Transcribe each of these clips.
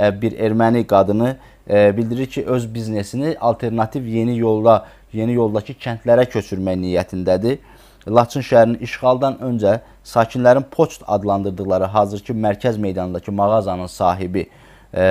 E, bir erməni qadını e, bildirir ki, öz biznesini alternativ yeni yolla, yeni yoldakı kəndlərə köçürmək niyyətindədir. Laçın şəhərinin işğaldan öncə sakinlərin poçt adlandırdıqları hazırki mərkəz meydanındakı mağazanın sahibi e,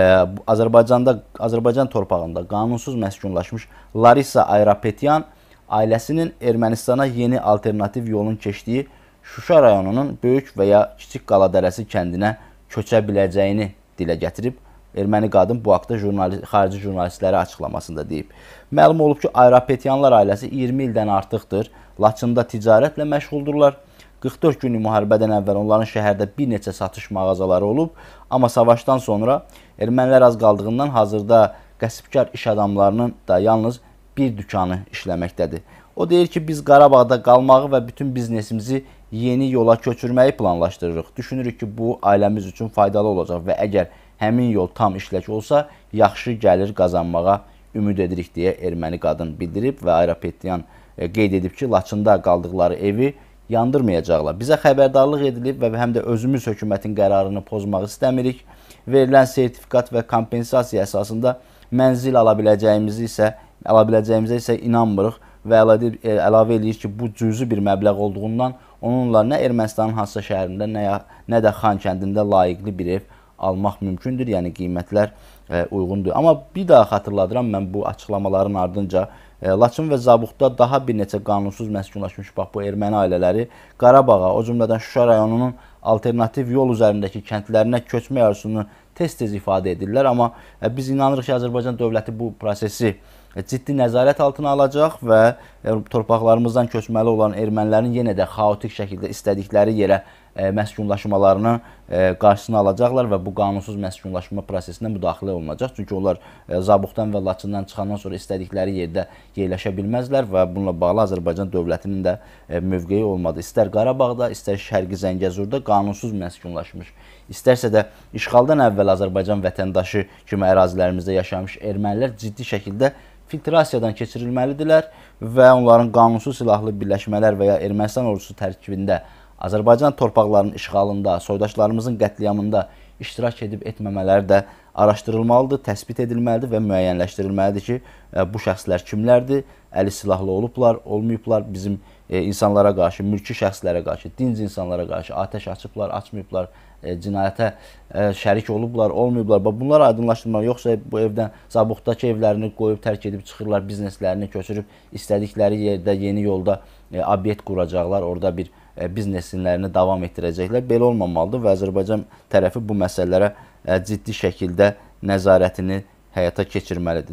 Azərbaycanda Azərbaycan torpağında qanunsuz məskunlaşmış Larisa Ayrapetyan ailəsinin Ermənistana yeni alternativ yolun keçdiyi Şuşa rayonunun böyük və ya kiçik qaladərəsi kəndinə köçə biləcəyini dilə gətirib erməni qadın bu haqda jurnalist, xarici jurnalistlərə açıqlamasında deyib. Məlum olub ki, Ayrapetyanlar ailəsi 20 ildən artıqdır Laçında ticarətlə məşğuldurlar. 44 günlük müharibədən əvvəl onların şəhərdə bir neçə satış mağazaları olub, amma savaşdan sonra ermənilər az qaldığından hazırda qəsbkar iş adamlarının da yalnız bir dükanı işləməkdədir. O deyir ki, biz Qarabağda qalmağı və bütün biznesimizi yeni yola köçürməyi planlaşdırırıq. Düşünürük ki, bu ailəmiz üçün faydalı olacaq və əgər həmin yol tam işlək olsa, yaxşı gəlir qazanmağa ümid edirik deyə erməni qadın bildirib və Aeropetyan e, qeyd edib ki, Laçında qaldıqları evi yandırmayacaqlar. Bizə xəbərdarlıq edilib və həm də özümüz hökumətin qərarını pozmaq istəmirik. Verilən sertifikat və kompensasiya əsasında mənzil ala biləcəyimizi isə ala biləcəyimizə isə inanmırıq və əlavə e, eləyir ki, bu cüzi bir məbləğ olduğundan onunla nə Ermənistanın hansısa şəhərində, nə, nə də Xan kəndində layiqli bir ev almaq mümkündür. Yəni qiymətlər ə, e, uyğundur. Amma bir daha xatırladıram mən bu açıqlamaların ardınca ə, e, Laçın və Zabuqda daha bir neçə qanunsuz məskunlaşmış bax bu erməni ailələri Qarabağa, o cümlədən Şuşa rayonunun alternativ yol üzərindəki kəndlərinə köçmə arzusunu tez-tez ifadə edirlər, amma ə, e, biz inanırıq ki, Azərbaycan dövləti bu prosesi ciddi nəzarət altına alacaq və torpaqlarımızdan köçməli olan ermənilərin yenə də xaotik şəkildə istədikləri yerə E, məskunlaşmalarını e, qarşısını alacaqlar və bu qanunsuz məskunlaşma prosesinə müdaxilə olunacaq. Çünki onlar e, Zabuxdan və Laçından çıxandan sonra istədikləri yerdə yerləşə bilməzlər və bununla bağlı Azərbaycan dövlətinin də mövqeyi olmadı. İstər Qarabağda, istər Şərqi Zəngəzurda qanunsuz məskunlaşmış, istərsə də işğaldan əvvəl Azərbaycan vətəndaşı kimi ərazilərimizdə yaşamış ermənilər ciddi şəkildə filtrasiyadan keçirilməlidirlər və onların qanunsuz silahlı birləşmələr və ya Ermənistan ordusu tərkibində Azərbaycan torpaqlarının işğalında, soydaşlarımızın qətliamında iştirak edib etməmələri də araşdırılmalıdır, təsbit edilməlidir və müəyyənləşdirilməlidir ki, e, bu şəxslər kimlərdir, əli silahlı olublar, olmayıblar, bizim e, insanlara qarşı, mülki şəxslərə qarşı, dinc insanlara qarşı atəş açıblar, açmayıblar, e, cinayətə şərik olublar, olmayıblar. Bunlar aydınlaşdırmaq yoxsa bu evdən Zabuxdakı evlərini qoyub tərk edib çıxırlar, bizneslərini köçürüb istədikləri yerdə, yeni yolda obyekt quracaqlar, orada bir E, biznesinlərini davam etdirəcəklər. Belə olmamalıdır və Azərbaycan tərəfi bu məsələlərə e, ciddi şəkildə nəzarətini həyata keçirməlidir.